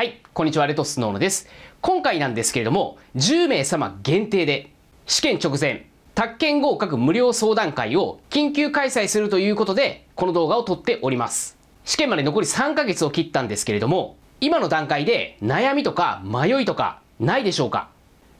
はい、こんにちは、レトスノーノです。今回なんですけれども、10名様限定で、試験直前、宅建合格無料相談会を緊急開催するということで、この動画を撮っております。試験まで残り3ヶ月を切ったんですけれども、今の段階で悩みとか迷いとかないでしょうか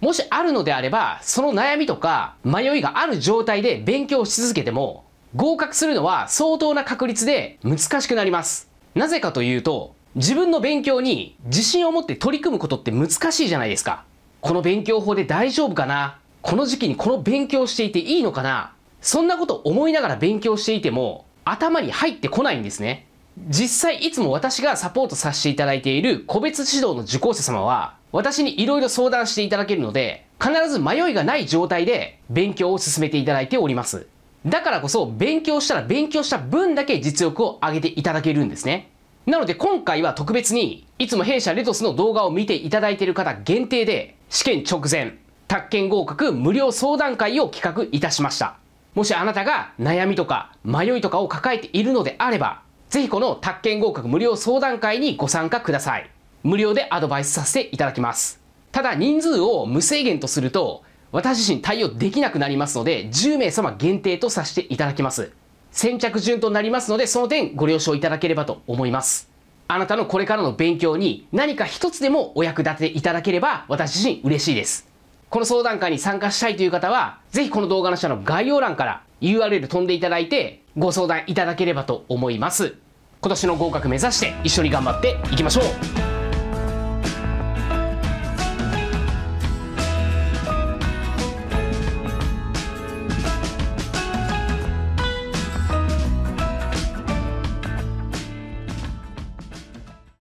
もしあるのであれば、その悩みとか迷いがある状態で勉強し続けても、合格するのは相当な確率で難しくなります。なぜかというと、自分の勉強に自信を持って取り組むことって難しいじゃないですか。この勉強法で大丈夫かなこの時期にこの勉強していていいのかなそんなこと思いながら勉強していても頭に入ってこないんですね。実際いつも私がサポートさせていただいている個別指導の受講者様は私にいろいろ相談していただけるので必ず迷いがない状態で勉強を進めていただいております。だからこそ勉強したら勉強した分だけ実力を上げていただけるんですね。なので今回は特別に、いつも弊社レトスの動画を見ていただいている方限定で、試験直前、宅建合格無料相談会を企画いたしました。もしあなたが悩みとか迷いとかを抱えているのであれば、ぜひこの宅建合格無料相談会にご参加ください。無料でアドバイスさせていただきます。ただ人数を無制限とすると、私自身対応できなくなりますので、10名様限定とさせていただきます。先着順となりますので、その点ご了承いただければと思います。あなたのこれからの勉強に何か一つでもお役立ていただければ私自身嬉しいです。この相談会に参加したいという方は、ぜひこの動画の下の概要欄から URL 飛んでいただいてご相談いただければと思います。今年の合格目指して一緒に頑張っていきましょう